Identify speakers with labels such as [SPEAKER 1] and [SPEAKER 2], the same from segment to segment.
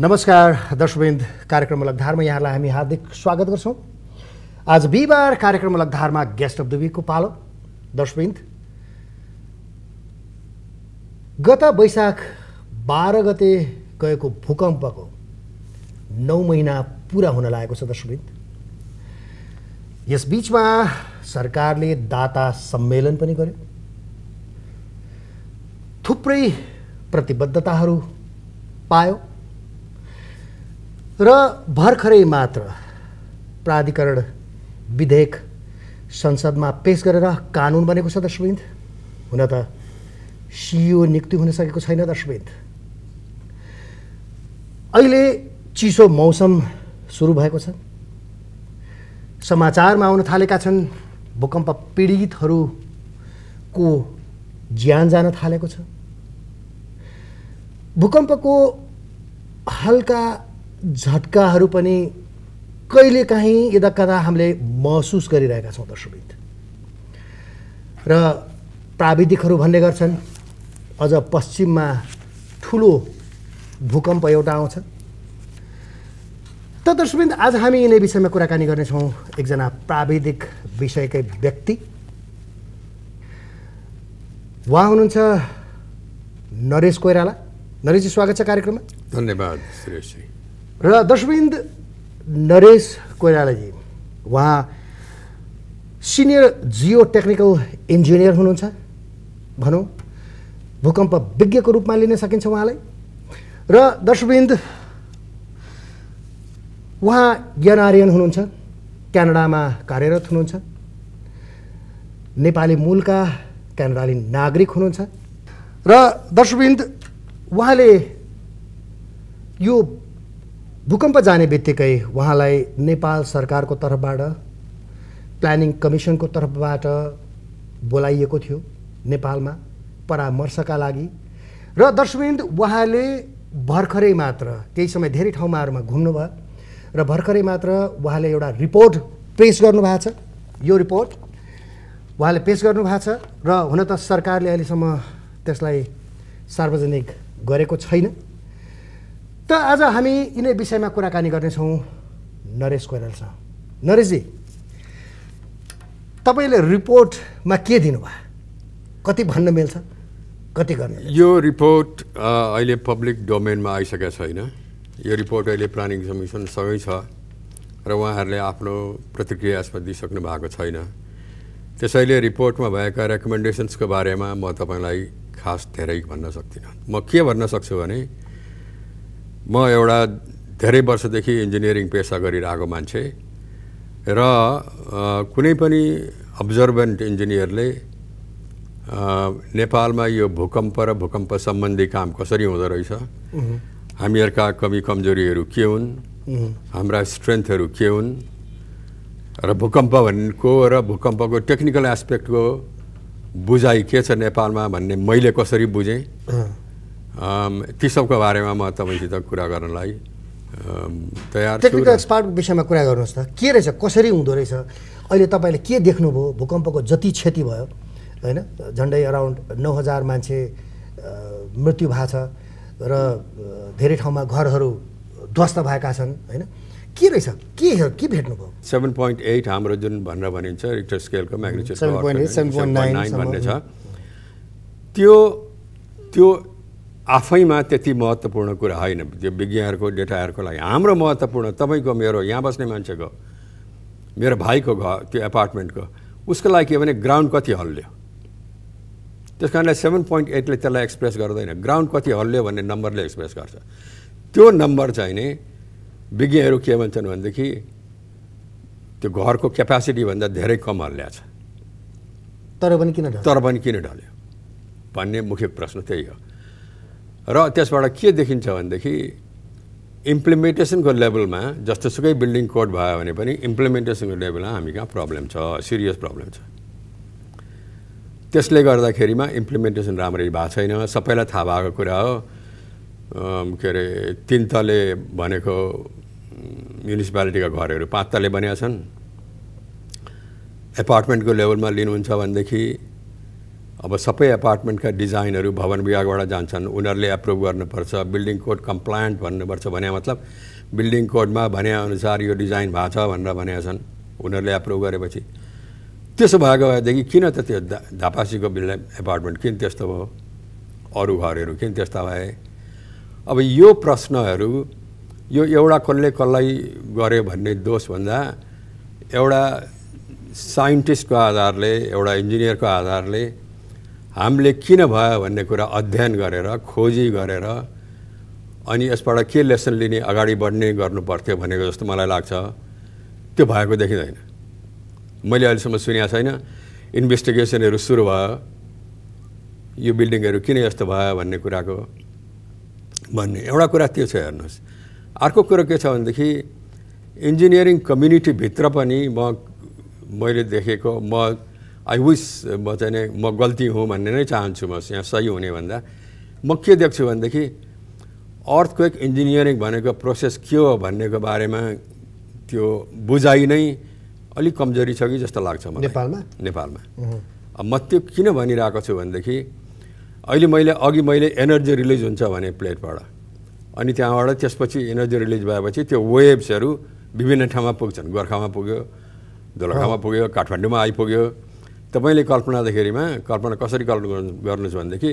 [SPEAKER 1] नमस्कार दर्शबिन्द कार्यक्रम लगधारमा यहाँलाई हामी हार्दिक स्वागत गर्छौँ आज बिहिबार कार्यक्रम लगधारमा गेस्ट अफ द विकको पालो दर्शविन्द गत वैशाख बाह्र गते गएको भूकम्पको नौ महिना पुरा हुन लागेको छ दर्शबिन्द यस सरकारले दाता सम्मेलन पनि गर्यो थुप्रै प्रतिबद्धताहरू पायो र भर्खरै मात्र प्राधिकरण विधेयक संसदमा पेस गरेर कानुन बनेको छ दशविन्द हुन त सिइओ नियुक्ति हुन सकेको छैन दशविन्द अहिले चिसो मौसम सुरु भएको छ समाचारमा आउन थालेका छन् भूकम्प पीडितहरूको ज्यान जान थालेको छ भूकम्पको हल्का झट्काहरू पनि कहिलेकाहीँ यदा कदा हामीले महसुस गरिरहेका छौँ दर्शकविद र प्राविधिकहरू भन्ने गर्छन् अझ पश्चिममा ठुलो भूकम्प एउटा आउँछ त दर्शकवृन्द आज हामी यिनै विषयमा कुराकानी गर्नेछौँ एकजना प्राविधिक विषयकै व्यक्ति उहाँ हुनुहुन्छ नरेश कोइराला नरेशजी स्वागत छ कार्यक्रममा धन्यवाद र दशविन्द नरेश कोइरालाजी उहाँ सिनियर जियो टेक्निकल इन्जिनियर हुनुहुन्छ भनौँ भूकम्प विज्ञको रूपमा लिन सकिन्छ उहाँलाई र दशविन्द उहाँ आर्यन हुनुहुन्छ क्यानाडामा कार्यरत हुनुहुन्छ नेपाली मूलका क्यानाडाली नागरिक हुनुहुन्छ र दशविन्द उहाँले यो भूकम्प जाने बित्तिकै उहाँलाई नेपाल सरकारको तर्फबाट प्लानिङ कमिसनको तर्फबाट बोलाइएको थियो नेपालमा परामर्शका लागि र दर्शविन्द उहाँले भर्खरै मात्र केही समय धेरै ठाउँमाहरूमा घुम्नुभयो र भर्खरै मात्र उहाँले एउटा रिपोर्ट पेस गर्नुभएको छ यो रिपोर्ट उहाँले पेस गर्नुभएको छ र हुन त सरकारले अहिलेसम्म त्यसलाई सार्वजनिक गरेको छैन त आज हामी यिनै विषयमा कुराकानी गर्नेछौँ नरेश कोइरालासँग नरेशजी तपाईँले रिपोर्टमा के दिनुभयो कति भन्न मिल्छ कति गर्नु
[SPEAKER 2] यो रिपोर्ट अहिले पब्लिक डोमेनमा आइसकेको छैन यो रिपोर्ट अहिले प्लानिङ सँगै छ र उहाँहरूले आफ्नो प्रतिक्रिया यसमा दिइसक्नु भएको छैन त्यसैले रिपोर्टमा भएका रेकमेन्डेसन्सको बारेमा म तपाईँलाई खास धेरै भन्न सक्दिनँ म के भन्न सक्छु भने म एउटा धेरै वर्षदेखि इन्जिनियरिङ पेसा गरिरहेको मान्छे र कुनै पनि अब्जर्भेन्ट इन्जिनियरले नेपालमा यो भूकम्प र भूकम्प सम्बन्धी काम कसरी हुँदो रहेछ हामीहरूका कमी कमजोरीहरू के हुन् हाम्रा स्ट्रेन्थहरू के हुन् र भूकम्प भन्नुको र भूकम्पको टेक्निकल एस्पेक्टको बुझाइ के छ नेपालमा भन्ने मैले कसरी बुझेँ ती सबको बारेमा म तपाईँसित कुरा गर्नलाई तयार टेक्निकल
[SPEAKER 1] एक्सपर्टको विषयमा कुरा गर्नुहोस् त के रहेछ कसरी हुँदो रहेछ अहिले तपाईँले के देख्नुभयो भूकम्पको जति क्षति भयो होइन झन्डै अराउन्ड नौ हजार मान्छे मृत्यु भएको छ र धेरै ठाउँमा घरहरू ध्वस्त भएका छन् होइन के रहेछ के के
[SPEAKER 2] भेट्नुभयो सेभेन पोइन्ट एट हाम्रो जुन भनेर भनिन्छ रिक्टर स्केलको म्याग्नेच्युड भन्ने छ त्यो त्यो आफैमा त्यति महत्त्वपूर्ण कुरा होइन त्यो विज्ञहरूको डेटाहरूको लागि हाम्रो महत्त्वपूर्ण तपाईँको मेरो यहाँ बस्ने मान्छेको मेरो भाइको घर त्यो एपार्टमेन्टको उसको लागि के भने ग्राउन्ड कति हल्ल्यो त्यस कारणले सेभेन पोइन्ट एटले त्यसलाई एक्सप्रेस गर्दैन ग्राउन्ड कति हल्ल्यो भन्ने नम्बरले एक्सप्रेस गर्छ त्यो नम्बर चाहिँ नि विज्ञहरू के भन्छन् भनेदेखि त्यो घरको क्यापासिटीभन्दा धेरै कम हल्ल्या छ तर पनि किन तर पनि किन ढल्यो भन्ने मुख्य प्रश्न त्यही हो र त्यसबाट के देखिन्छ भनेदेखि इम्प्लिमेन्टेसनको लेभलमा जस्तोसुकै बिल्डिङ कोड भयो भने पनि इम्प्लिमेन्टेसनको लेभलमा हामी कहाँ प्रब्लम छ सिरियस प्रब्लम छ त्यसले गर्दाखेरिमा इम्प्लिमेन्टेसन राम्ररी भएको छैन सबैलाई थाहा भएको कुरा हो के अरे तिन तले भनेको म्युनिसिपालिटीका घरहरू पाँच तले बनेका छन् एपार्टमेन्टको लेभलमा लिनुहुन्छ भनेदेखि अब सबै एपार्टमेन्टका डिजाइनहरू भवन विभागबाट जान्छन् उनीहरूले एप्रुभ गर्नुपर्छ बिल्डिङ कोड कम्प्लायन्ट भन्नुपर्छ भने मतलब बिल्डिङ कोडमा भनेअनुसार यो डिजाइन भएको छ भनेर भनेका छन् उनीहरूले एप्रुभ गरेपछि त्यसो भएको भएदेखि किन त त्यो धा धापासीको बिल्डिङ एपार्टमेन्ट किन त्यस्तो भयो अरू घरहरू किन त्यस्ता भए अब यो प्रश्नहरू यो एउटा कसले कसलाई गर्यो भन्ने दोषभन्दा एउटा साइन्टिस्टको आधारले एउटा इन्जिनियरको आधारले हामीले किन भयो भन्ने कुरा अध्ययन गरेर खोजी गरेर अनि यसबाट के लेसन लिने अगाडि बढ्ने गर्नु गर्नुपर्थ्यो भनेको जस्तो मलाई लाग्छ त्यो भएको देखिँदैन मैले अहिलेसम्म सुनेको छैन इन्भेस्टिगेसनहरू सुरु भयो यो बिल्डिङहरू किन यस्तो भयो भन्ने कुराको भन्ने एउटा कुरा त्यो छ हेर्नुहोस् अर्को कुरो के छ भनेदेखि इन्जिनियरिङ कम्युनिटीभित्र पनि म मैले देखेको म आई विस म चाहिँ म गल्ती हुँ भन्ने नै चाहन्छु म यहाँ सही हुने भन्दा म के देख्छु भनेदेखि अर्थक्वेक इन्जिनियरिङ भनेको प्रोसेस के हो भन्नेको बारेमा त्यो बुझाइ नै अलिक कमजोरी छ कि जस्तो लाग्छ मलाई नेपालमा नेपालमा म त्यो किन भनिरहेको छु भनेदेखि अहिले मैले अघि मैले एनर्जी रिलिज हुन्छ भने प्लेटबाट अनि त्यहाँबाट त्यसपछि एनर्जी रिलिज भएपछि त्यो वेभ्सहरू विभिन्न ठाउँमा पुग्छन् गोर्खामा पुग्यो दोलखामा पुग्यो काठमाडौँमा आइपुग्यो तपाईँले कल्पनादाखेरिमा कल्पना कसरी कल्पना गर्नुहोस् भनेदेखि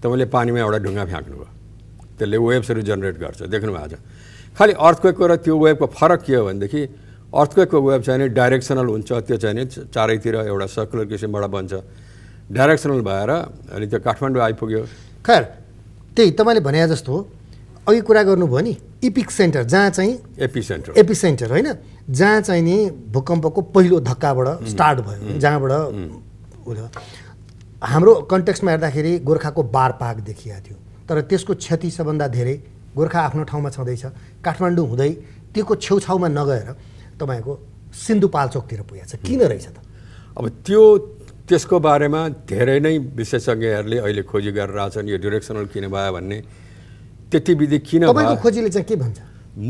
[SPEAKER 2] तपाईँले पानीमा एउटा ढुङ्गा फ्याँक्नुभयो त्यसले वेभ्सहरू जेनेरेट गर्छ देख्नु भएको छ खालि अर्थक्वेकको र त्यो वेभको फरक के हो भनेदेखि अर्थक्वेकको वेभ चाहिँ डाइरेक्सनल हुन्छ त्यो चाहिँ चारैतिर एउटा सर्कुलर किसिमबाट बन्छ डाइरेक्सनल भएर अनि त्यो काठमाडौँ आइपुग्यो
[SPEAKER 1] खैर त्यही तपाईँले भने जस्तो अघि कुरा गर्नुभयो नि इपिक सेन्टर जहाँ चाहिँ
[SPEAKER 2] एपी सेन्टर एपी
[SPEAKER 1] सेन्टर होइन जहाँ चाहिँ नि भूकम्पको पहिलो धक्काबाट स्टार्ट भयो
[SPEAKER 2] जहाँबाट
[SPEAKER 1] हाम्रो कन्टेक्स्टमा हेर्दाखेरि गोर्खाको बार पाक देखिएको थियो तर त्यसको क्षति सबभन्दा धेरै गोर्खा आफ्नो ठाउँमा छँदैछ काठमाडौँ हुँदै त्योको छेउछाउमा नगएर तपाईँको सिन्धुपाल्चोकतिर पुगेको छ किन
[SPEAKER 2] रहेछ त अब त्यो त्यसको बारेमा धेरै नै विशेषज्ञहरूले अहिले खोजी गरेर आएको छन् यो डिरेक्सनल किन भयो भन्ने त्यति विधि किन खोजीले चाहिँ के भन्छ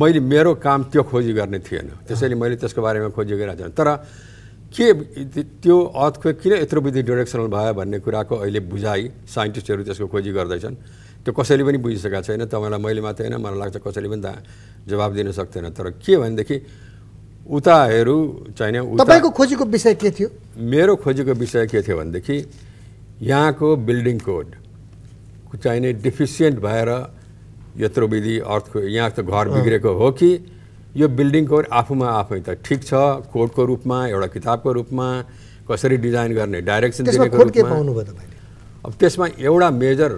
[SPEAKER 2] मैले मेरो काम त्यो खोजी गर्ने थिएन त्यसैले मैले त्यसको बारेमा खोजी गरिरहेको छैन तर के त्यो अर्थको किन यत्रो विधि डिरेक्सनल भयो भन्ने कुराको अहिले बुझाइ साइन्टिस्टहरू त्यसको खोजी गर्दैछन् त्यो कसैले पनि बुझिसकेको छैन तपाईँलाई मैले मात्रै होइन मलाई लाग्छ कसैले पनि जवाब दिन सक्दैन तर के भनेदेखि उताहरू चाहिने तपाईँको खोजीको विषय के थियो मेरो खोजीको विषय के थियो भनेदेखि यहाँको बिल्डिङ कोड चाहिने डिफिसियन्ट भएर यत्रो विधि अर्थको यहाँ त घर बिग्रेको हो कि यो बिल्डिङको आफूमा आफै त ठिक छ कोडको रूपमा एउटा किताबको रूपमा कसरी डिजाइन गर्ने डाइरेक्सन दिनेको रूपमा अब त्यसमा एउटा मेजर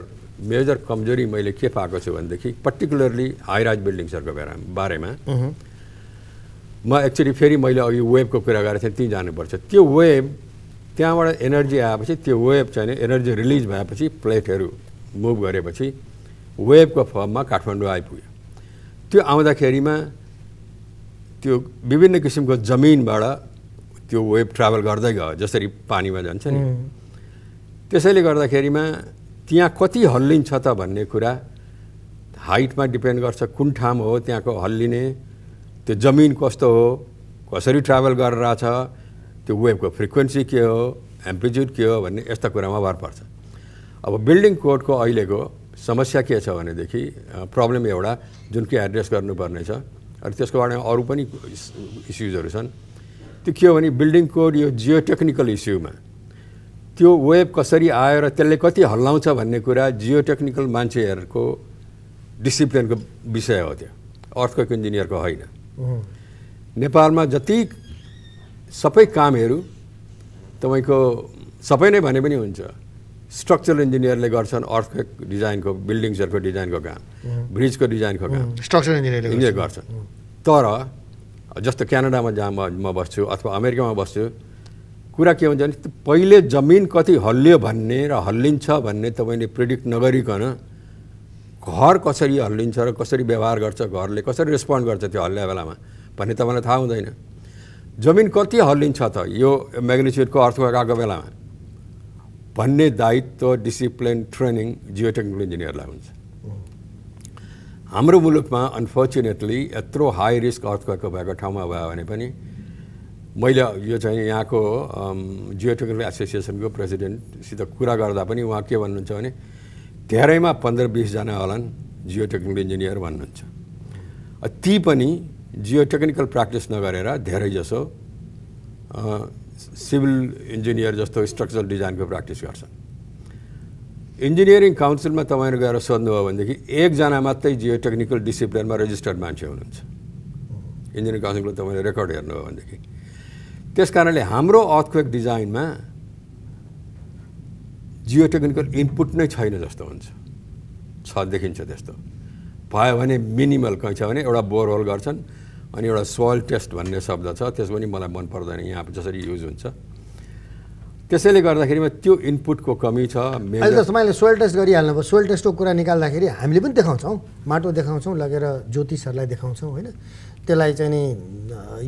[SPEAKER 2] मेजर कमजोरी मैले के पाएको छु भनेदेखि पर्टिकुलरली हाइराज बिल्डिङ्सहरूको बारेमा म एक्चुली फेरि मैले अघि वेबको कुरा गरेको थिएँ त्यहीँ जानुपर्छ त्यो वेब त्यहाँबाट एनर्जी आएपछि त्यो वेब चाहिँ एनर्जी रिलिज भएपछि प्लेटहरू मुभ गरेपछि वेबको फर्ममा काठमाडौँ आइपुग्यो त्यो आउँदाखेरिमा त्यो विभिन्न किसिमको जमिनबाट त्यो वेब ट्राभल गर्दै गयो जसरी पानीमा जान्छ नि त्यसैले गर्दाखेरिमा त्यहाँ कति हल्लिन्छ त भन्ने कुरा हाइटमा डिपेन्ड गर्छ कुन ठाउँ हो त्यहाँको हल्लिने त्यो जमिन कस्तो हो कसरी ट्राभल गरेर छ त्यो वेभको फ्रिक्वेन्सी के हो एम्प्लिच्युड के हो भन्ने यस्ता कुरामा भर पर्छ अब बिल्डिङ कोडको अहिलेको समस्या के छ भनेदेखि प्रब्लम एउटा जुन कि एड्रेस गर्नुपर्नेछ छ अनि त्यसको बारेमा अरू पनि इस्युजहरू छन् त्यो के हो भने बिल्डिङ कोड यो जियो टेक्निकल इस्युमा त्यो वेब कसरी आयो र त्यसले कति हल्लाउँछ भन्ने कुरा जियो टेक्निकल मान्छेहरूको डिसिप्लिनको विषय हो त्यो अर्थको इन्जिनियरको होइन नेपालमा जति सबै कामहरू तपाईँको सबै नै भने पनि हुन्छ स्ट्रक्चरल इन्जिनियरले गर्छन् अर्थक्वेक डिजाइनको बिल्डिङ्सहरूको डिजाइनको काम ब्रिजको mm-hmm. डिजाइनको काम स्ट्रक्चरल इन्जिनियरले इन्जिनियर गर्छन् mm-hmm. तर जस्तो क्यानाडामा जहाँ म बस्छु अथवा अमेरिकामा बस्छु कुरा के हुन्छ भने पहिले जमिन कति हल्लियो भन्ने र हल्लिन्छ भन्ने तपाईँले प्रिडिक्ट नगरिकन घर कसरी हल्लिन्छ र कसरी व्यवहार गर्छ घरले कसरी रेस्पोन्ड गर्छ त्यो हल्ल्या बेलामा भन्ने तपाईँलाई थाहा हुँदैन जमिन कति हल्लिन्छ त यो म्याग्निच्युडको अर्थको आएको बेलामा भन्ने दायित्व डिसिप्लिन ट्रेनिङ जियो टेक्निकल इन्जिनियरलाई हुन्छ हाम्रो मुलुकमा अनफोर्चुनेटली यत्रो हाई रिस्क अर्थको भएको ठाउँमा भयो भने पनि मैले यो चाहिँ यहाँको जियो टेक्निकल एसोसिएसनको प्रेसिडेन्टसित कुरा गर्दा पनि उहाँ के भन्नुहुन्छ भने धेरैमा पन्ध्र बिसजना होलान् जियो टेक्निकल इन्जिनियर भन्नुहुन्छ ती पनि जियो टेक्निकल प्र्याक्टिस नगरेर धेरैजसो सिभिल इन्जिनियर जस्तो स्ट्रक्चरल डिजाइनको प्र्याक्टिस गर्छन् इन्जिनियरिङ काउन्सिलमा तपाईँहरू गएर सोध्नुभयो भनेदेखि एकजना मात्रै जियो डिसिप्लिनमा रेजिस्टर्ड मान्छे हुनुहुन्छ इन्जिनियरिङ काउन्सिलको तपाईँले रेकर्ड हेर्नुभयो भनेदेखि त्यस कारणले हाम्रो अर्थक्वेक डिजाइनमा जियो इनपुट नै छैन जस्तो हुन्छ छ देखिन्छ त्यस्तो भयो भने मिनिमल कहीँ छ भने एउटा बोरहोल गर्छन् अनि एउटा सोइल टेस्ट भन्ने शब्द छ त्यस पनि मलाई मन पर्दैन यहाँ जसरी युज हुन्छ त्यसैले गर्दाखेरिमा त्यो इनपुटको कमी छ अहिले
[SPEAKER 1] तपाईँले सोइल टेस्ट गरिहाल्नु भयो टेस्टको कुरा निकाल्दाखेरि हामीले पनि देखाउँछौँ माटो देखाउँछौँ लगेर ज्योतिषहरूलाई देखाउँछौँ होइन त्यसलाई चाहिँ नि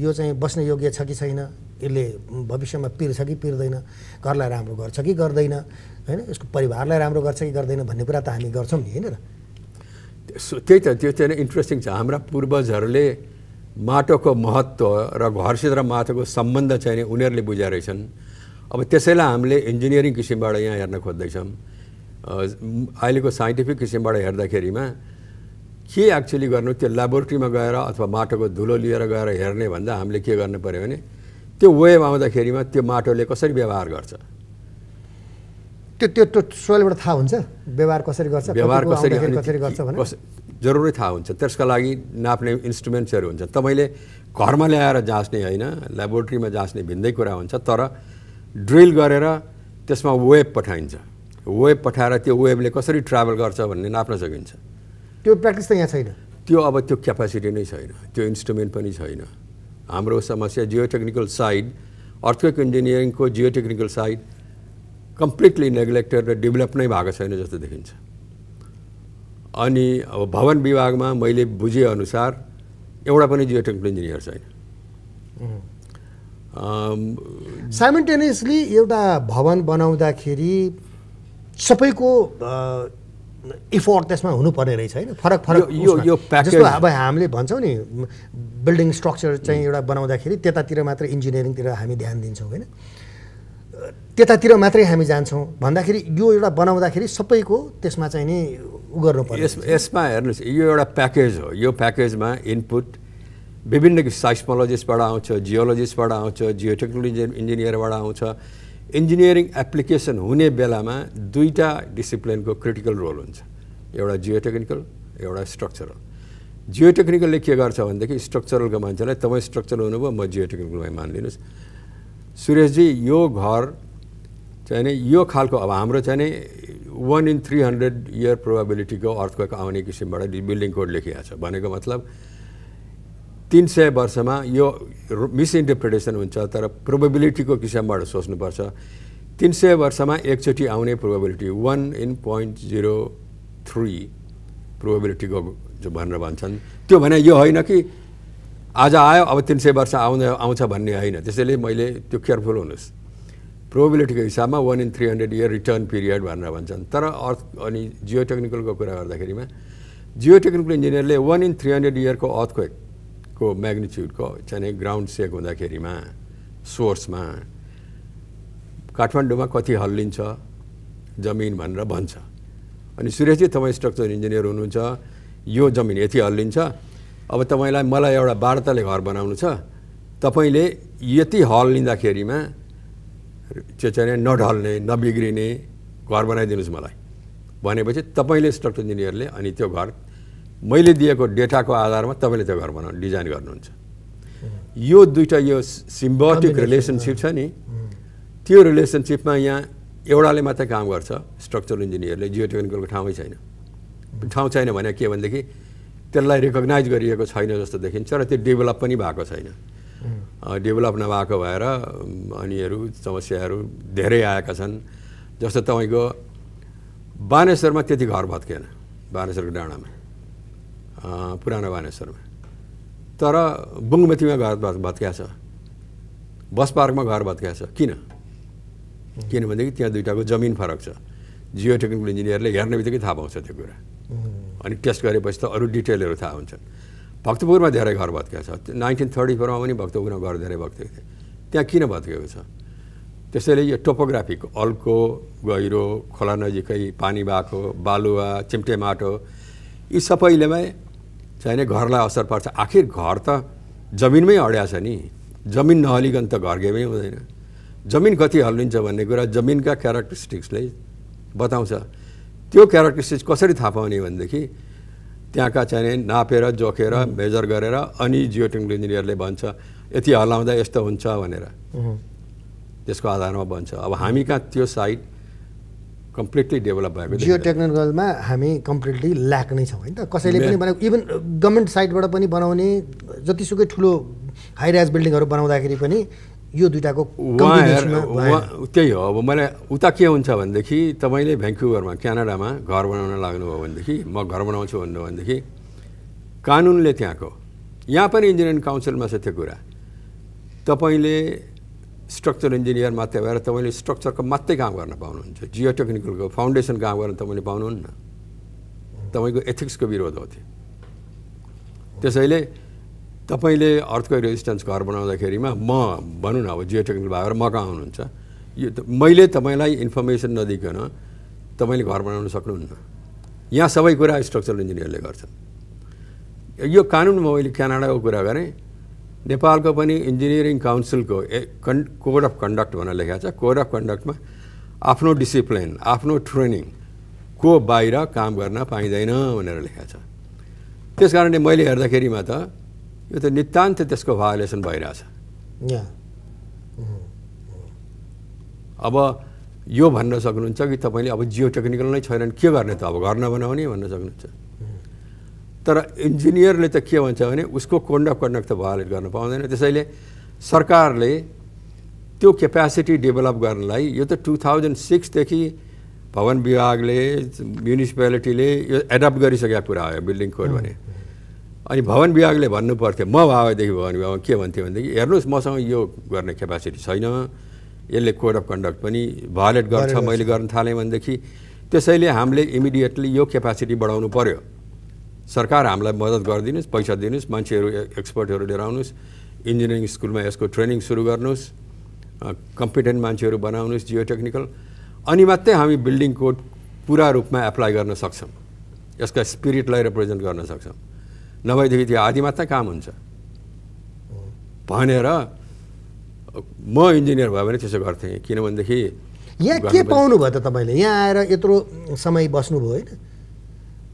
[SPEAKER 1] यो चाहिँ बस्ने योग्य छ कि छैन यसले भविष्यमा पिर्छ कि पिर्दैन घरलाई राम्रो गर्छ कि गर्दैन होइन यसको परिवारलाई राम्रो गर्छ कि गर्दैन भन्ने कुरा त हामी गर्छौँ नि होइन र
[SPEAKER 2] त्यही त त्यो चाहिँ इन्ट्रेस्टिङ छ हाम्रा पूर्वजहरूले माटोको महत्त्व र घरसित र माटोको सम्बन्ध चाहिँ उनीहरूले बुझाएर रहेछन् अब त्यसैलाई हामीले इन्जिनियरिङ किसिमबाट यहाँ हेर्न खोज्दैछौँ अहिलेको साइन्टिफिक किसिमबाट हेर्दाखेरिमा के एक्चुली गर्नु त्यो ल्याबोरेटरीमा गएर अथवा माटोको धुलो लिएर गएर हेर्ने भन्दा हामीले के गर्नु पऱ्यो भने त्यो वेभ आउँदाखेरिमा त्यो माटोले कसरी व्यवहार गर्छ
[SPEAKER 1] त्यो त्यो सोइलबाट थाहा हुन्छ व्यवहार कसरी गर्छ व्यवहार कसरी गर्छ
[SPEAKER 2] जरुरै थाहा हुन्छ त्यसका लागि नाप्ने इन्स्ट्रुमेन्ट्सहरू हुन्छ तपाईँले घरमा ल्याएर जाँच्ने होइन ल्याबोरेटरीमा जाँच्ने भिन्दै कुरा हुन्छ तर ड्रिल गरेर त्यसमा वेब पठाइन्छ वेब पठाएर त्यो वेबले कसरी ट्राभल गर्छ भन्ने नाप्न सकिन्छ त्यो प्र्याक्टिस त यहाँ छैन त्यो अब त्यो क्यापासिटी नै छैन त्यो इन्स्ट्रुमेन्ट पनि छैन हाम्रो समस्या जियोटेक्निकल साइड अर्थक्वेक इन्जिनियरिङको जियोटेक्निकल साइड कम्प्लिटली नेग्लेक्टेड र डेभलप नै भएको छैन जस्तो देखिन्छ अनि अब भवन विभागमा मैले बुझेअनुसार एउटा पनि जियोटेक्निकल इन्जिनियर छैन
[SPEAKER 1] साइमेन्टेनियसली एउटा भवन बनाउँदाखेरि सबैको इफोर्ट त्यसमा हुनुपर्ने रहेछ होइन फरक फरक यो यो जस्तो अब हामीले भन्छौँ नि बिल्डिङ स्ट्रक्चर चाहिँ एउटा बनाउँदाखेरि त्यतातिर मात्र इन्जिनियरिङतिर हामी ध्यान दिन्छौँ होइन त्यतातिर मात्रै हामी जान्छौँ भन्दाखेरि यो एउटा बनाउँदाखेरि सबैको त्यसमा चाहिँ नि उ गर्नु
[SPEAKER 2] पर्छ यस यसमा हेर्नुहोस् यो एउटा प्याकेज हो यो प्याकेजमा इनपुट विभिन्न साइस्मोलोजिस्टबाट आउँछ जियोलोजिस्टबाट आउँछ जियो टेक्नोलोजी इन्जिनियरबाट आउँछ इन्जिनियरिङ एप्लिकेसन हुने बेलामा दुईवटा डिसिप्लिनको क्रिटिकल रोल हुन्छ एउटा जियो एउटा स्ट्रक्चरल जियो टेक्निकलले के गर्छ भनेदेखि स्ट्रक्चरलको मान्छेलाई तपाईँ स्ट्रक्चरल हुनुभयो म जियो टेक्निकलमा मानिदिनुहोस् सुरेशजी यो घर चाहिँ यो खालको अब हाम्रो चाहिँ one in three hundred year प्रोभाबिलिटीको अर्थको आउने किसिमबाट बिल्डिङ कोड लेखिएको छ भनेको मतलब तिन सय वर्षमा यो मिसइन्टरप्रिटेसन हुन्छ तर प्रोबेबिलिटीको किसिमबाट सोच्नुपर्छ तिन सय वर्षमा एकचोटि आउने probability one in point zero three प्रोबेबिलिटीको जो भनेर भन्छन् त्यो भने यो होइन कि आज आयो अब तिन सय वर्ष आउँदै आउँछ भन्ने होइन त्यसैले मैले त्यो केयरफुल हुनुहोस् प्रोबिलिटीको हिसाबमा one in three hundred year return period भनेर भन्छन् तर अर्थ अनि जियो कुरा गर्दाखेरिमा जियो टेक्निकल इन्जिनियरले वान इन थ्री हन्ड्रेड इयरको अर्थको म्याग्निच्युडको चाहिँ ग्राउन्ड सेक हुँदाखेरिमा सोर्समा काठमाडौँमा कति हल्लिन्छ जमिन भनेर भन्छ अनि सुरेशजी तपाईँ स्ट्रक्चर इन्जिनियर हुनुहुन्छ यो जमिन यति हल्लिन्छ अब तपाईँलाई मलाई एउटा वार्ताले घर बनाउनु छ तपाईँले यति हल्लिँदाखेरिमा त्यो चाहिँ नढल्ने नबिग्रिने घर बनाइदिनुहोस् मलाई भनेपछि तपाईँले स्ट्रक्चर इन्जिनियरले अनि त्यो घर मैले दिएको डेटाको आधारमा तपाईँले त्यो घर बनाउनु डिजाइन गर्नुहुन्छ यो दुइटा यो सिम्बोटिक रिलेसनसिप छ नि त्यो रिलेसनसिपमा यहाँ एउटाले मात्रै काम गर्छ स्ट्रक्चर इन्जिनियरले जियो टेक्निकलको ठाउँै छैन ठाउँ छैन भने के भनेदेखि त्यसलाई रिकग्नाइज गरिएको छैन जस्तो देखिन्छ र त्यो डेभलप पनि भएको छैन डेभलप नभएको भएर अनिहरू समस्याहरू धेरै आएका छन् जस्तो तपाईँको बानेश्वरमा त्यति घर भत्केन बानेश्वरको डाँडामा पुरानो बानेश्वरमा तर बुङमतीमा घर भत्किया छ बस पार्कमा घर भत्किया छ किन किनभनेदेखि त्यहाँ दुइटाको जमिन फरक छ जियो टेक्निकल इन्जिनियरले हेर्ने बित्तिकै थाहा पाउँछ त्यो कुरा अनि टेस्ट गरेपछि त अरू डिटेलहरू थाहा हुन्छन् भक्तपुरमा धेरै घर भत्किएको छ नाइन्टिन थर्टी फोरमा पनि भक्तपुरमा घर धेरै भत्केको थियो त्यहाँ किन भत्किएको छ त्यसैले यो टोपोग्राफिक अल्को गहिरो खोला नजिकै पानी भएको बालुवा चिम्टे माटो यी सबैलेमै चाहिने घरलाई असर पर्छ आखिर घर त जमिनमै अड्या छ नि जमिन नहलिकन त घर गेमै हुँदैन जमिन कति हल्लिन्छ भन्ने कुरा जमिनका क्यारेक्टरिस्टिक्सले बताउँछ त्यो क्यारेक्टरिस्टिक्स कसरी थाहा पाउने भनेदेखि त्यहाँका चाहिँ नापेर जोखेर मेजर गरेर अनि जियोटेक्निकल इन्जिनियरले भन्छ यति हल्लाउँदा यस्तो हुन्छ भनेर त्यसको आधारमा भन्छ अब हामी कहाँ त्यो साइट कम्प्लिटली डेभलप भएको जियो
[SPEAKER 1] टेक्निकलमा हामी कम्प्लिटली ल्याक नै छौँ होइन कसैले पनि बनाएको इभन गभर्मेन्ट साइटबाट पनि बनाउने जतिसुकै ठुलो हाई राइज बिल्डिङहरू बनाउँदाखेरि पनि यो दुइटाको
[SPEAKER 2] त्यही हो अब मैले उता के हुन्छ भनेदेखि तपाईँले भ्याङ्कुभरमा क्यानाडामा घर बनाउन लाग्नुभयो भनेदेखि म घर बनाउँछु भन्नुभयो भनेदेखि कानुनले त्यहाँको यहाँ पनि इन्जिनियरिङ काउन्सिलमा छ त्यो कुरा तपाईँले स्ट्रक्चर इन्जिनियर मात्रै भएर तपाईँले स्ट्रक्चरको मात्रै काम गर्न पाउनुहुन्छ जियो टेक्निकलको फाउन्डेसन काम गर्न तपाईँले पाउनुहुन्न तपाईँको एथिक्सको विरोध हो त्यो त्यसैले तपाईँले अर्थको रेजिस्टेन्स घर बनाउँदाखेरिमा म भनौँ न अब जियो टेक्निकल भएर म कहाँ आउनुहुन्छ यो मैले तपाईँलाई इन्फर्मेसन नदिकन तपाईँले घर बनाउन सक्नुहुन्न यहाँ सबै कुरा स्ट्रक्चरल इन्जिनियरले गर्छन् यो कानुनमा मैले क्यानाडाको कुरा गरेँ नेपालको पनि इन्जिनियरिङ काउन्सिलको ए कन् कोड अफ कन्डक्ट भनेर लेखाएको छ कोड अफ कन्डक्टमा आफ्नो डिसिप्लिन आफ्नो ट्रेनिङ को बाहिर काम गर्न पाइँदैन भनेर लेखाएको छ त्यस कारणले मैले हेर्दाखेरिमा त यो त नितान्त त्यसको भायोलेसन भइरहेछ अब यो भन्न सक्नुहुन्छ कि तपाईँले अब जियो टेक्निकल नै छैनन् के गर्ने त अब घर नबनाउने भन्न सक्नुहुन्छ तर इन्जिनियरले त के भन्छ भने उसको कोड अफ कन्डक्ट त भायोलेट गर्न पाउँदैन त्यसैले सरकारले त्यो क्यापेसिटी डेभलप गर्नलाई यो त टु थाउजन्ड सिक्सदेखि भवन विभागले म्युनिसिपालिटीले यो एडप्ट गरिसकेका कुरा हो बिल्डिङ कोड भने अनि भवन विभागले भन्नु पर्थ्यो म भएदेखि भवन विभागमा के भन्थ्यो भनेदेखि हेर्नुहोस् मसँग यो गर्ने क्यापासिटी छैन यसले कोड अफ कन्डक्ट पनि भायोलेट गर्छ मैले गर्न थालेँ भनेदेखि त्यसैले हामीले इमिडिएटली यो क्यापासिटी बढाउनु पर्यो सरकार हामीलाई मद्दत गरिदिनुहोस् पैसा दिनुहोस् मान्छेहरू एक्सपर्टहरू लिएर आउनुहोस् इन्जिनियरिङ स्कुलमा यसको ट्रेनिङ सुरु गर्नुहोस् कम्पिटेन्ट मान्छेहरू बनाउनुहोस् जियो टेक्निकल अनि मात्रै हामी बिल्डिङ कोड पुरा रूपमा एप्लाई गर्न सक्छौँ यसका स्पिरिटलाई रिप्रेजेन्ट गर्न सक्छौँ नभएदेखि त्यो आधी मात्र काम हुन्छ भनेर म इन्जिनियर भयो भने त्यसो गर्थेँ किनभनेदेखि यहाँ के पाउनुभयो
[SPEAKER 1] त तपाईँले यहाँ आएर यत्रो समय बस्नुभयो होइन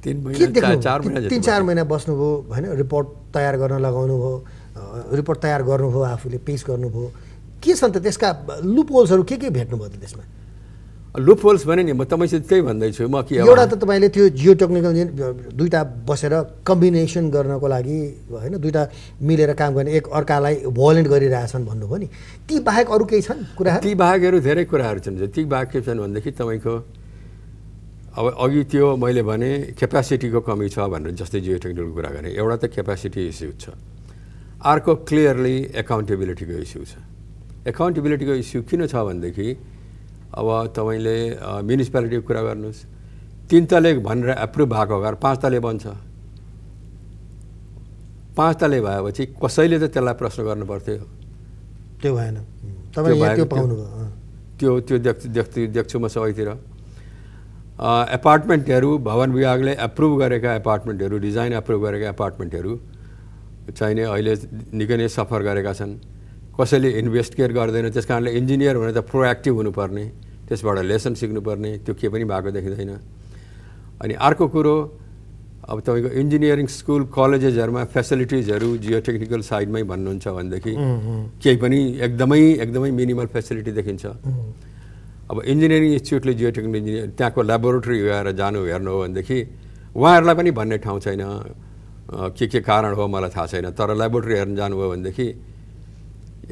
[SPEAKER 2] तिन महिना चार महिना तिन चार
[SPEAKER 1] महिना बस्नुभयो होइन रिपोर्ट तयार गर्न लगाउनु भयो रिपोर्ट तयार गर्नुभयो आफूले पेस गर्नुभयो के छन् त त्यसका लुपोल्सहरू के के भेट्नुभयो त त्यसमा
[SPEAKER 2] लुप होल्स भने नि म तपाईँसित त्यही भन्दैछु म के एउटा त
[SPEAKER 1] तपाईँले त्यो जियो टेक्निकल दुईवटा बसेर कम्बिनेसन गर्नको लागि होइन दुईवटा मिलेर काम गर्ने एक अर्कालाई भोलेन्ट गरिरहेछन् भन्नुभयो नि ती बाहेक अरू केही छन् कुरा
[SPEAKER 2] ती बाहेकहरू धेरै कुराहरू छन् ती बाहेक के छन् भनेदेखि तपाईँको अब अघि त्यो मैले भने क्यापासिटीको कमी छ भनेर जस्तै जियो टेक्निकलको कुरा गरेँ एउटा त क्यापासिटी इस्यु छ अर्को क्लियरली एकाउन्टेबिलिटीको इस्यु छ एकाउन्टेबिलिटीको इस्यु किन छ भनेदेखि अब तपाईँले म्युनिसिपालिटीको कुरा गर्नुहोस् तिन तले भनेर एप्रुभ भएको घर पाँच तले बन्छ पाँच तले भएपछि कसैले त त्यसलाई प्रश्न गर्नु पर्थ्यो त्यो भएन त्यो त्यो देख् देख्छु देख्छु म सबैतिर एपार्टमेन्टहरू भवन विभागले एप्रुभ गरेका एपार्टमेन्टहरू डिजाइन एप्रुभ गरेका एपार्टमेन्टहरू चाहिने अहिले निकै नै सफर गरेका छन् कसैले इन्भेस्टिगेट गर्दैन त्यस कारणले इन्जिनियर भने त प्रोएक्टिभ हुनुपर्ने त्यसबाट लेसन सिक्नुपर्ने त्यो के पनि भएको देखिँदैन अनि अर्को कुरो अब तपाईँको इन्जिनियरिङ स्कुल कलेजेसहरूमा फेसिलिटिजहरू जियो टेक्निकल साइडमै भन्नुहुन्छ भनेदेखि केही पनि एकदमै एकदमै मिनिमल फेसिलिटी देखिन्छ अब इन्जिनियरिङ इन्स्टिच्युटले जियो टेक्निकल इन्जिनियर त्यहाँको ल्याबोरेटरी गएर जानु हेर्नु हो भनेदेखि उहाँहरूलाई पनि भन्ने ठाउँ छैन के के कारण हो मलाई थाहा छैन तर ल्याबोरेटरी हेर्नु जानुभयो भनेदेखि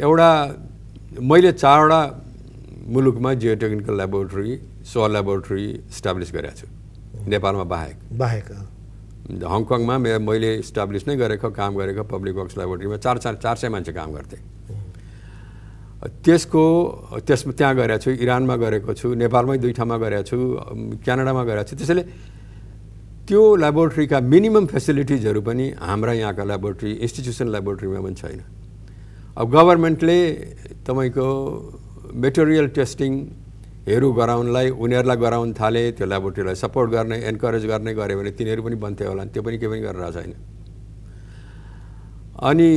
[SPEAKER 2] एउटा मैले चारवटा मुलुकमा geotechnical laboratory so laboratory establish गरेको छु नेपालमा बाहेक बाहेक हङकङमा मैले इस्टाब्लिस नै गरेको काम गरेको पब्लिक वर्क्स ल्याबोरेटरीमा चार चार चार सय मान्छे काम गर्थे त्यसको त्यसमा त्यहाँ गरेको छु इरानमा गरेको छु नेपालमै दुई ठाउँमा गरेको छु क्यानाडामा गरेको छु त्यसैले त्यो ल्याबोरेटरीका मिनिमम फेसिलिटिजहरू पनि हाम्रा यहाँका ल्याबोरेटरी इन्स्टिट्युसन ल्याबोरेटरीमा पनि छैन अब गभर्मेन्टले तपाईँको मेटेरियल टेस्टिङहरू गराउनलाई उनीहरूलाई गराउन थाले त्यो ल्याबोरेटरीलाई सपोर्ट गर्ने इन्करेज गर्ने गऱ्यो भने तिनीहरू पनि बन्थ्यो होला त्यो पनि केही पनि गरेर छैन अनि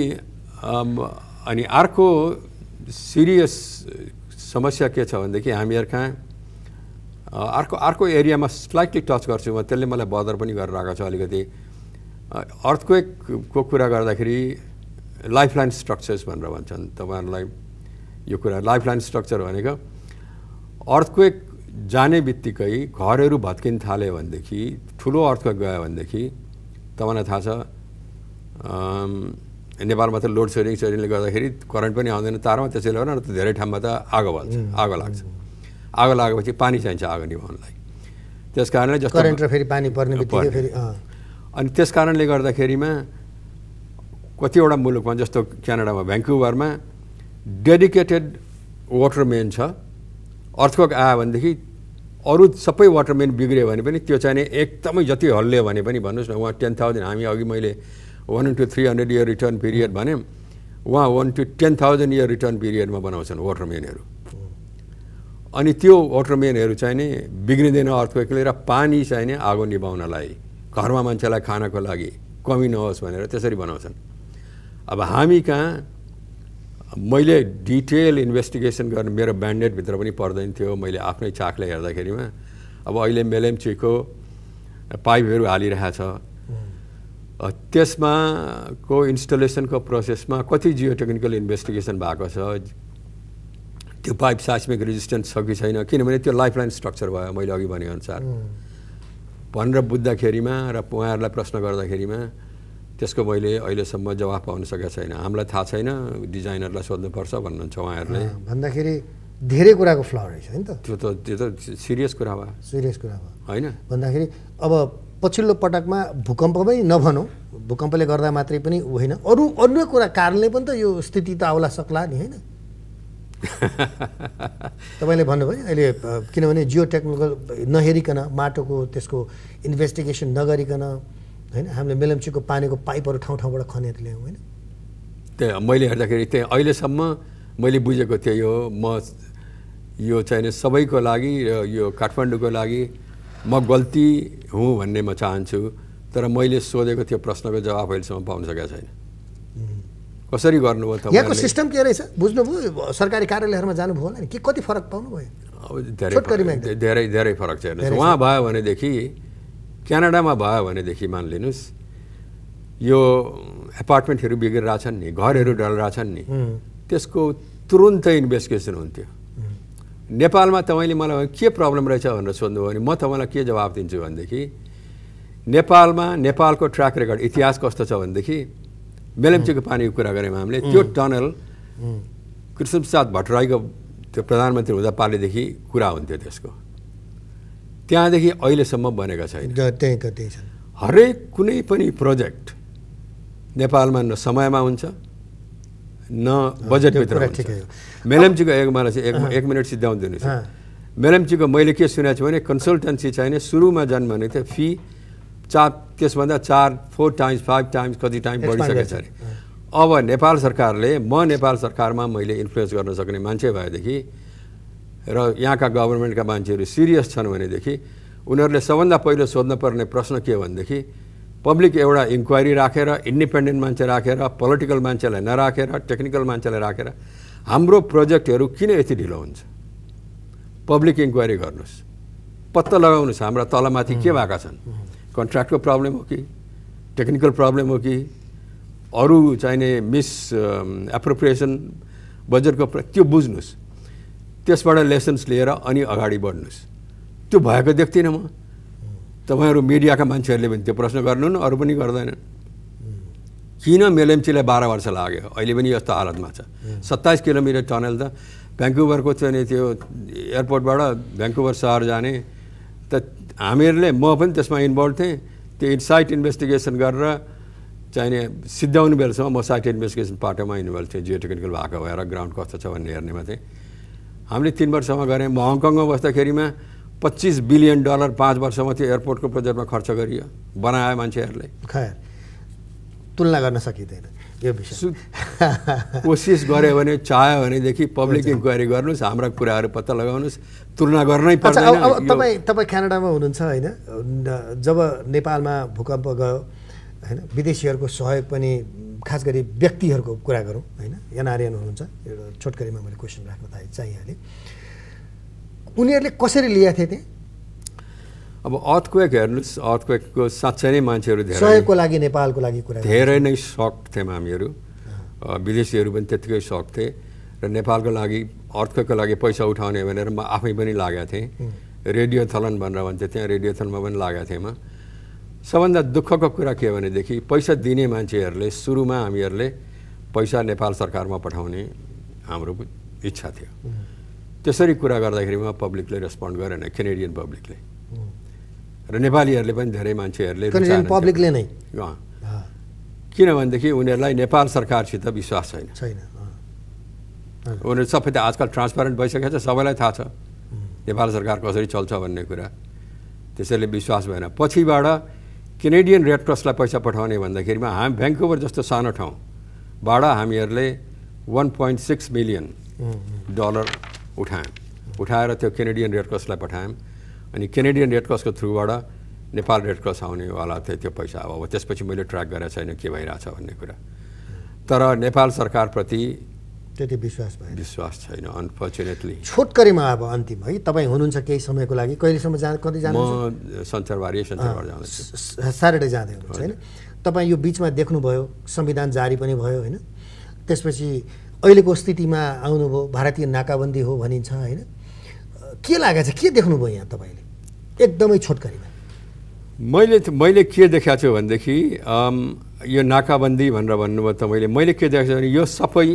[SPEAKER 2] अनि अर्को सिरियस समस्या के छ भनेदेखि हामीहरू कहाँ अर्को अर्को एरियामा स्लाइटली टच गर्छु म त्यसले मलाई बदर पनि गरेर आएको छ अलिकति अर्थक्वेकको कुरा गर्दाखेरि लाइफलाइन स्ट्रक्चर्स भनेर भन्छन् तपाईँहरूलाई यो कुरा लाइफलाइन स्ट्रक्चर भनेको अर्थक्वेक जाने बित्तिकै घरहरू भत्किन थाल्यो भनेदेखि ठुलो अर्थक्वेक गयो भनेदेखि तपाईँलाई थाहा छ नेपालमा त लोड सेडिङ सेडिङले गर्दाखेरि करेन्ट पनि आउँदैन तारमा त्यसैले गर्दा त धेरै ठाउँमा त आगो बल्छ आगो लाग्छ आगो लागेपछि पानी चाहिन्छ आगो निभाउनलाई त्यस कारणले जस्तो अनि त्यस कारणले गर्दाखेरिमा कतिवटा मुलुकमा जस्तो क्यानाडामा भ्याङ्कुभरमा डेडिकेटेड वाटरमेन छ अर्थको आयो भनेदेखि अरू सबै वाटरमेन बिग्रियो भने पनि त्यो चाहिँ एकदमै जति हल्लियो भने पनि भन्नुहोस् न उहाँ टेन थाउजन्ड हामी अघि मैले one two three hundred year return period भने उहाँ one two ten thousand year return पिरियडमा बनाउँछन् वाटरमेनहरू अनि त्यो वाटरमेनहरू चाहिँ नि बिग्रिँदैन अर्थकोले र पानी चाहिँ नि आगो निभाउनलाई घरमा मान्छेलाई खानको लागि कमी नहोस् भनेर त्यसरी बनाउँछन् अब हामी कहाँ मैले डिटेल इन्भेस्टिगेसन गर्ने मेरो ब्यान्डेडभित्र पनि पर्दैन थियो मैले आफ्नै चाखले हेर्दाखेरिमा अब अहिले मेलेम्चीको पाइपहरू हालिरहेछ त्यसमा को इन्स्टलेसनको प्रोसेसमा कति जियोटेक्निकल इन्भेस्टिगेसन भएको छ त्यो पाइप साइस्मिक रेजिस्टेन्स छ कि छैन किनभने त्यो लाइफलाइन स्ट्रक्चर भयो मैले अघि भनेअनुसार भनेर बुझ्दाखेरिमा र उहाँहरूलाई प्रश्न गर्दाखेरिमा त्यसको मैले अहिलेसम्म जवाफ पाउन सकेको छैन हामीलाई थाहा छैन डिजाइनरलाई सोध्नुपर्छ भन्नुहुन्छ उहाँहरूले
[SPEAKER 1] भन्दाखेरि धेरै कुराको फ्ल रहेछ होइन
[SPEAKER 2] त्यो त त्यो त सिरियस कुरा भयो सिरियस कुरा भयो होइन
[SPEAKER 1] भन्दाखेरि अब पछिल्लो पटकमा भूकम्पमै नभनौँ भूकम्पले गर्दा मात्रै पनि होइन अरू अन्य कुरा कारणले पनि त यो स्थिति त आउला सक्ला नि होइन तपाईँले भन्नुभयो अहिले किनभने जियो टेक्निकल नहेरिकन माटोको त्यसको इन्भेस्टिगेसन नगरिकन होइन हामीले मेलम्चीको पानीको पाइपहरू ठाउँ ठाउँबाट खनेर ल्यायौँ होइन
[SPEAKER 2] त्यही मैले हेर्दाखेरि त्यही अहिलेसम्म मैले बुझेको थिएँ यो म यो चाहिने सबैको लागि यो काठमाडौँको लागि म गल्ती हुँ भन्ने म चाहन्छु तर मैले सोधेको त्यो प्रश्नको जवाब अहिलेसम्म पाउन सकेको छैन कसरी गर्नुभयो त यहाँको सिस्टम
[SPEAKER 1] के रहेछ बुझ्नुभयो सरकारी कार्यालयहरूमा जानुभयो होला नि के कति फरक पाउनुभयो
[SPEAKER 2] अब धेरै धेरै धेरै फरक छ उहाँ भयो भनेदेखि क्यानाडामा भयो भनेदेखि मानिलिनुहोस् यो एपार्टमेन्टहरू बिग्रिरहेछन् नि घरहरू डल्रहेछन् नि त्यसको तुरुन्तै इन्भेस्टिगेसन हुन्थ्यो नेपालमा तपाईँले मलाई के प्रब्लम रहेछ भनेर सोध्नुभयो भने म तपाईँलाई के जवाब दिन्छु भनेदेखि नेपालमा नेपालको ट्र्याक रेकर्ड इतिहास कस्तो छ भनेदेखि मेलम्चीको पानीको कुरा गऱ्यौँ हामीले त्यो टनल कृष्णप्रसाद भट्टराईको त्यो प्रधानमन्त्री हुँदा पालेदेखि कुरा हुन्थ्यो त्यसको त्यहाँदेखि अहिलेसम्म बनेका छैन
[SPEAKER 1] त्यहीँ कतै छन्
[SPEAKER 2] हरेक कुनै पनि प्रोजेक्ट नेपालमा न समयमा हुन्छ न बजेटभित्र मेलम्चीको एक मलाई चाहिँ एक मिनट सिद्धाउनु दिनुहोस् मेलम्चीको मैले के सुनेको छु भने कन्सल्टेन्सी चाहिने सुरुमा भने थियो फी चार त्यसभन्दा चार फोर टाइम्स फाइभ टाइम्स कति टाइम बढिसकेको छ अरे अब नेपाल सरकारले म नेपाल सरकारमा मैले इन्फ्लुएन्स गर्न सक्ने मान्छे भएदेखि र यहाँका गभर्मेन्टका मान्छेहरू सिरियस छन् भनेदेखि उनीहरूले सबभन्दा पहिलो सोध्नुपर्ने प्रश्न के हो भनेदेखि पब्लिक एउटा इन्क्वायरी राखेर इन्डिपेन्डेन्ट मान्छे राखेर पोलिटिकल मान्छेलाई नराखेर टेक्निकल मान्छेलाई राखेर हाम्रो प्रोजेक्टहरू किन यति ढिलो हुन्छ पब्लिक इन्क्वायरी गर्नुहोस् पत्ता लगाउनुहोस् हाम्रा तलमाथि के भएका छन् कन्ट्र्याक्टको प्रब्लम हो कि टेक्निकल प्रब्लम हो कि अरू चाहिने मिस एप्रोप्रिएसन बजेटको त्यो बुझ्नुहोस् त्यसबाट लेसन्स लिएर अनि अगाडि बढ्नुहोस् त्यो भएको देख्दिनँ म तपाईँहरू मिडियाका मान्छेहरूले पनि त्यो प्रश्न गर्नु अरू पनि गर्दैनन् किन मेलएमसीलाई बाह्र वर्ष लाग्यो अहिले पनि यस्तो हालतमा छ सत्ताइस किलोमिटर टनल त भ्याङ्कुभरको चाहिँ त्यो एयरपोर्टबाट भ्याङ्कुभर सहर जाने त हामीहरूले म पनि त्यसमा इन्भल्भ थिएँ त्यो साइट इन्भेस्टिगेसन गरेर चाहिने सिद्ध्याउनु बेलासम्म म साइट इन्भेस्टिगेसन पाटोमा इन्भल्भ थिएँ जियो टेक्निकल भएको भएर ग्राउन्ड कस्तो छ भन्ने हेर्नेमा थिएँ हामीले तिन वर्षमा गऱ्यौँ म हङकङमा बस्दाखेरिमा पच्चिस बिलियन डलर पाँच वर्षमा त्यो एयरपोर्टको प्रोजेक्टमा खर्च गरियो बनायो मान्छेहरूले
[SPEAKER 1] खैर तुलना गर्न सकिँदैन यो विषय
[SPEAKER 2] कोसिस गऱ्यो भने चाह्यो भनेदेखि पब्लिक इन्क्वायरी गर्नुहोस् हाम्रा कुराहरू पत्ता लगाउनुहोस् तुलना गर्नै पर्छ तपाईँ
[SPEAKER 1] तपाईँ क्यानाडामा हुनुहुन्छ होइन जब नेपालमा भूकम्प गयो होइन विदेशीहरूको सहयोग पनि खास गरी व्यक्तिहरूको कुरा गरौँ होइन एनआरएन हुनुहुन्छ एउटा छोटकरीमा मैले क्वेसन राख्न थाहा चाहिहालेँ उनीहरूले कसरी लिएको थिए त्यहाँ
[SPEAKER 2] अब अर्थक्वेक हेर्नुहोस् अर्थक्वेकको साँच्चै नै मान्छेहरू धेरै सहयोगको लागि नेपालको लागि कुरा धेरै नै सक थियौँ हामीहरू विदेशीहरू पनि त्यत्तिकै सक थिए र नेपालको लागि अर्थक्वेकको लागि पैसा उठाउने भनेर म आफै पनि लागेको थिएँ थलन भनेर भन्थेँ त्यहाँ रेडियो रेडियोथलनमा पनि लागेको थिएँ म सबभन्दा दुःखको कुरा के भनेदेखि पैसा दिने मान्छेहरूले सुरुमा हामीहरूले पैसा नेपाल सरकारमा पठाउने हाम्रो इच्छा थियो त्यसरी कुरा गर्दाखेरिमा पब्लिकले रेस्पोन्ड गरेन केनेडियन पब्लिकले र नेपालीहरूले पनि धेरै मान्छेहरूले पब्लिकले नै किनभनेदेखि उनीहरूलाई नेपाल सरकारसित विश्वास छैन छैन उनीहरू सबै त आजकल ट्रान्सप्यारेन्ट भइसकेको छ सबैलाई थाहा छ नेपाल सरकार कसरी चल्छ भन्ने कुरा त्यसैले विश्वास भएन पछिबाट केनेडियन रेड क्रसलाई पैसा पठाउने भन्दाखेरिमा हामी भ्याङ्कुभर जस्तो सानो ठाउँबाट हामीहरूले one point six million dollar उठायौँ उठाएर त्यो केनेडियन रेड क्रसलाई पठायौँ अनि केनेडियन रेड क्रसको थ्रुबाट नेपाल रेड क्रस आउनेवाला थियो त्यो पैसा अब त्यसपछि मैले ट्र्याक गरेको छैन के भइरहेछ भन्ने कुरा तर नेपाल सरकारप्रति
[SPEAKER 1] त्यति विश्वास
[SPEAKER 2] भयो विश्वास छैन अनफर्चुनेटली
[SPEAKER 1] छोटकरीमा अब अन्तिम है तपाईँ हुनुहुन्छ केही समयको लागि कहिलेसम्म जान कति जानु
[SPEAKER 2] सञ्चारबारी स्याटरडे जाँदै हुनुहुन्छ होइन
[SPEAKER 1] तपाईँ यो बिचमा देख्नुभयो संविधान जारी पनि भयो होइन त्यसपछि अहिलेको स्थितिमा आउनुभयो भारतीय नाकाबन्दी हो भनिन्छ होइन के लागेको छ के देख्नुभयो यहाँ तपाईँले एकदमै छोटकरीमा
[SPEAKER 2] मैले मैले के देखाएको छु भनेदेखि यो नाकाबन्दी भनेर भन्नुभयो तपाईँले मैले के देखाएको छु भने यो सबै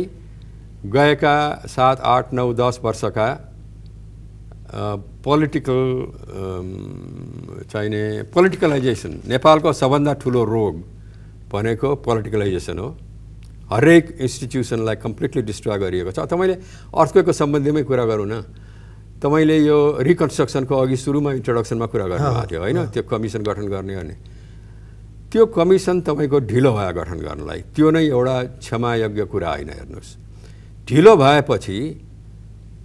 [SPEAKER 2] गएका सात आठ नौ दस वर्षका पोलिटिकल चाहिने पोलिटिकलाइजेसन नेपालको सबभन्दा ठुलो रोग भनेको पोलिटिकलाइजेसन हो हरेक इन्स्टिट्युसनलाई कम्प्लिटली डिस्ट्रोय गरिएको छ तपाईँले अर्थक्वेकको सम्बन्धीमै कुरा गरौँ न तपाईँले यो रिकन्स्ट्रक्सनको अघि सुरुमा इन्ट्रोडक्सनमा कुरा गर्नु भएको थियो होइन त्यो कमिसन गठन गर्ने अनि त्यो कमिसन तपाईँको ढिलो भयो गठन गर्नलाई त्यो नै एउटा क्षमायोग्य कुरा होइन हेर्नुहोस् ढिलो भएपछि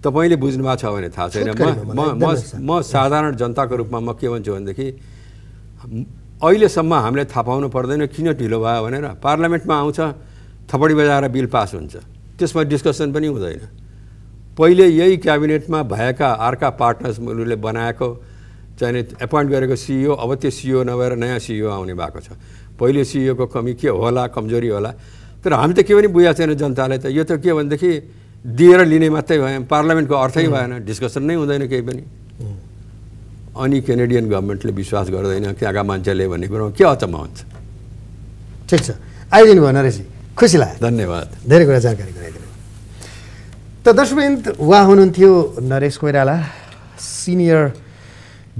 [SPEAKER 2] तपाईँले बुझ्नु भएको छ भने थाहा छैन म म साधारण जनताको रूपमा म के भन्छु भनेदेखि अहिलेसम्म हामीले थाहा पाउनु पर्दैन किन ढिलो भयो भनेर पार्लियामेन्टमा आउँछ थपडी बजाएर बिल पास हुन्छ त्यसमा डिस्कसन पनि हुँदैन पहिले यही क्याबिनेटमा भएका अर्का पार्टनर्सहरूले बनाएको चाहिँ एपोइन्ट गरेको सिइओ अब त्यो सिइओ नभएर नयाँ सिइओ आउने भएको छ पहिले सिइओको कमी के होला कमजोरी होला तर हामी त के पनि बुझाएको छैन जनतालाई त यो त के भनेदेखि दिएर लिने मात्रै भएन पार्लियामेन्टको अर्थै भएन डिस्कसन नै हुँदैन केही पनि अनि क्यानेडियन गभर्मेन्टले विश्वास गर्दैन त्यहाँका मान्छेले भन्ने कुरो के अचम्म हुन्छ ठिक छ आइदिनु भयो नरेशजी खुसी लाग्यो धन्यवाद
[SPEAKER 1] धेरै कुरा जानकारी गराइदिनु त दर्शविन्द उहाँ हुनुहुन्थ्यो Naresh Koirala senior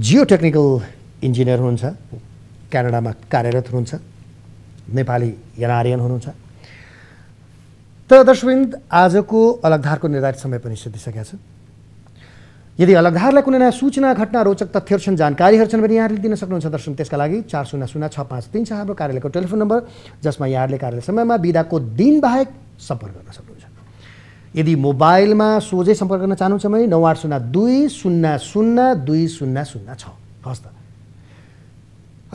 [SPEAKER 1] geotechnical engineer हुनुहुन्छ क्यानाडामा कार्यरत हुनुहुन्छ नेपाली एनआरएन हुनुहुन्छ त दर्शविन्द आजको अलगधारको निर्धारित समय पनि सिद्धिसकेका छ यदि अलगधारलाई कुनै नयाँ सूचना घटना रोचक तथ्यहरू छन् जानकारीहरू छन् भने यहाँहरूले दिन सक्नुहुन्छ दर्शन त्यसका लागि चार शून्य शून्य छ पाँच तिन छ हाम्रो कार्यालयको टेलिफोन नम्बर जसमा यहाँहरूले कार्यालय समयमा बिदाको दिन बाहेक सम्पर्क गर्न सक्नुहुन्छ यदि मोबाइलमा सोझै सम्पर्क गर्न चाहनुहुन्छ भने नौ आठ शून्य दुई शून्य शून्य दुई शून्य शून्य छ हस् त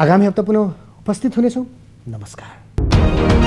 [SPEAKER 1] आगामी हप्ता पुनः उपस्थित हुनेछौँ नमस्कार